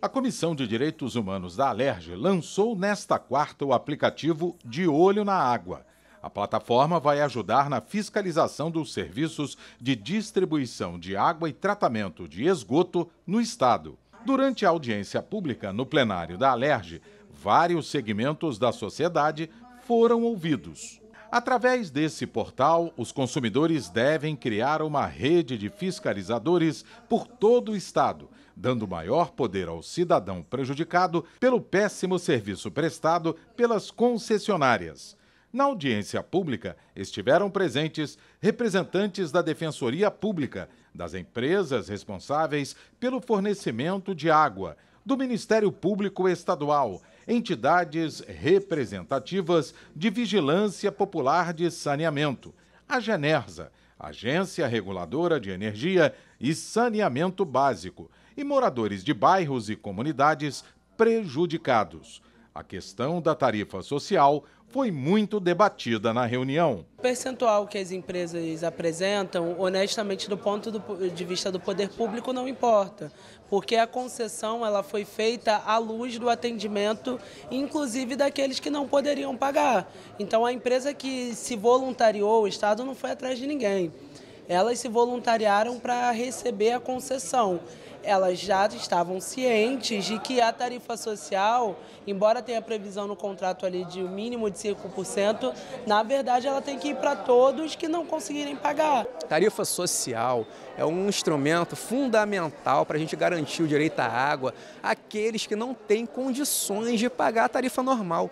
A Comissão de Direitos Humanos da Alerj lançou nesta quarta o aplicativo De Olho na Água. A plataforma vai ajudar na fiscalização dos serviços de distribuição de água e tratamento de esgoto no Estado. Durante a audiência pública no plenário da Alerj, vários segmentos da sociedade foram ouvidos. Através desse portal, os consumidores devem criar uma rede de fiscalizadores por todo o estado, dando maior poder ao cidadão prejudicado pelo péssimo serviço prestado pelas concessionárias. Na audiência pública estiveram presentes representantes da Defensoria Pública, das empresas responsáveis pelo fornecimento de água, do Ministério Público Estadual entidades representativas de vigilância popular de saneamento, a Genersa, Agência Reguladora de Energia e Saneamento Básico, e moradores de bairros e comunidades prejudicados. A questão da tarifa social foi muito debatida na reunião. O percentual que as empresas apresentam, honestamente, do ponto de vista do poder público, não importa, porque a concessão ela foi feita à luz do atendimento, inclusive daqueles que não poderiam pagar. Então, a empresa que se voluntariou, o Estado não foi atrás de ninguém. Elas se voluntariaram para receber a concessão elas já estavam cientes de que a tarifa social, embora tenha previsão no contrato ali de um mínimo de 5%, na verdade ela tem que ir para todos que não conseguirem pagar. Tarifa social é um instrumento fundamental para a gente garantir o direito à água àqueles que não têm condições de pagar a tarifa normal.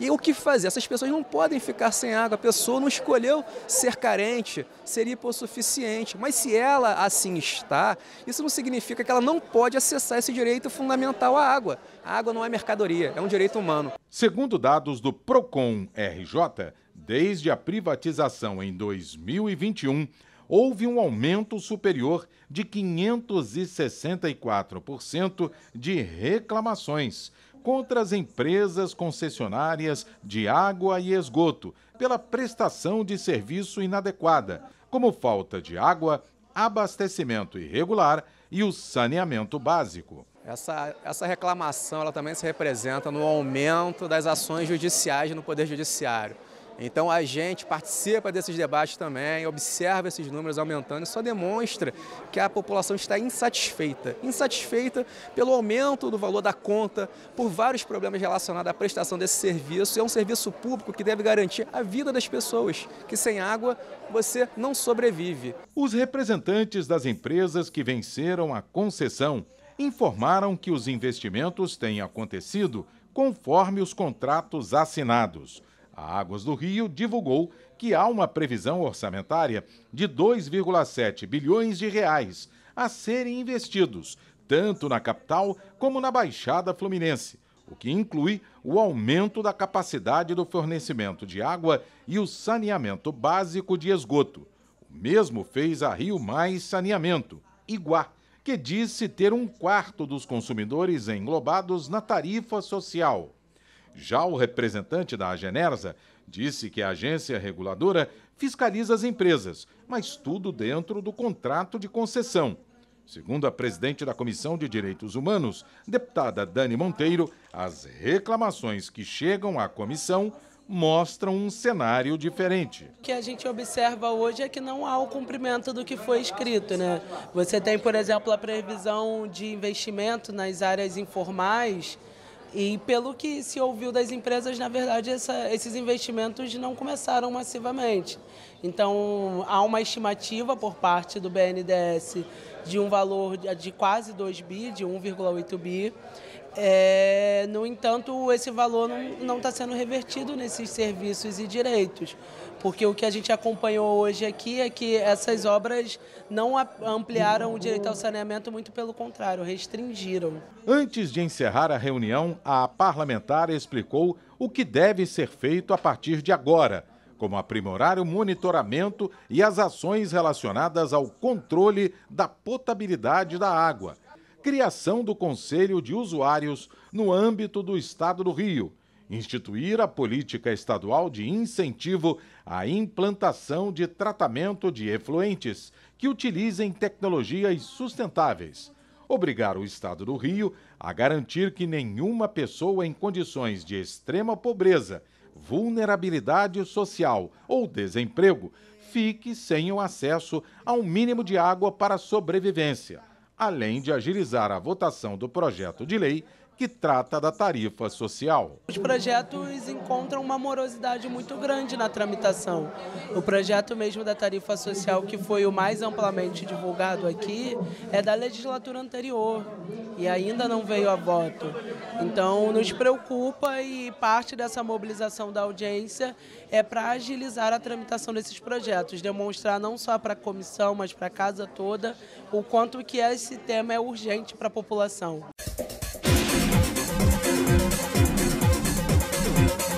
E o que fazer? Essas pessoas não podem ficar sem água. A pessoa não escolheu ser carente, ser hipossuficiente. Mas se ela assim está, isso não significa que ela não pode acessar esse direito fundamental à água. A água não é mercadoria, é um direito humano. Segundo dados do Procon RJ, desde a privatização em 2021, houve um aumento superior de 564% de reclamações contra as empresas concessionárias de água e esgoto pela prestação de serviço inadequada, como falta de água, abastecimento irregular e o saneamento básico. Essa, essa reclamação ela também se representa no aumento das ações judiciais no Poder Judiciário. Então a gente participa desses debates também, observa esses números aumentando e só demonstra que a população está insatisfeita. Insatisfeita pelo aumento do valor da conta, por vários problemas relacionados à prestação desse serviço. É um serviço público que deve garantir a vida das pessoas, que sem água você não sobrevive. Os representantes das empresas que venceram a concessão informaram que os investimentos têm acontecido conforme os contratos assinados. A Águas do Rio divulgou que há uma previsão orçamentária de 2,7 bilhões de reais a serem investidos tanto na capital como na Baixada Fluminense, o que inclui o aumento da capacidade do fornecimento de água e o saneamento básico de esgoto. O mesmo fez a Rio Mais Saneamento, Iguá, que disse ter um quarto dos consumidores englobados na tarifa social. Já o representante da Agenersa disse que a agência reguladora fiscaliza as empresas, mas tudo dentro do contrato de concessão. Segundo a presidente da Comissão de Direitos Humanos, deputada Dani Monteiro, as reclamações que chegam à comissão mostram um cenário diferente. O que a gente observa hoje é que não há o cumprimento do que foi escrito. Né? Você tem, por exemplo, a previsão de investimento nas áreas informais e pelo que se ouviu das empresas, na verdade, essa, esses investimentos não começaram massivamente. Então, há uma estimativa por parte do BNDES de um valor de quase 2 bi, de 1,8 bi. É, no entanto, esse valor não está sendo revertido nesses serviços e direitos, porque o que a gente acompanhou hoje aqui é que essas obras não ampliaram o direito ao saneamento, muito pelo contrário, restringiram. Antes de encerrar a reunião, a parlamentar explicou o que deve ser feito a partir de agora como aprimorar o monitoramento e as ações relacionadas ao controle da potabilidade da água criação do Conselho de Usuários no âmbito do Estado do Rio, instituir a política estadual de incentivo à implantação de tratamento de efluentes que utilizem tecnologias sustentáveis, obrigar o Estado do Rio a garantir que nenhuma pessoa em condições de extrema pobreza, vulnerabilidade social ou desemprego fique sem o acesso a um mínimo de água para sobrevivência além de agilizar a votação do projeto de lei que trata da tarifa social. Os projetos encontram uma morosidade muito grande na tramitação. O projeto mesmo da tarifa social, que foi o mais amplamente divulgado aqui, é da legislatura anterior e ainda não veio a voto. Então, nos preocupa e parte dessa mobilização da audiência é para agilizar a tramitação desses projetos, demonstrar não só para a comissão, mas para a casa toda, o quanto que esse tema é urgente para a população. Thank you.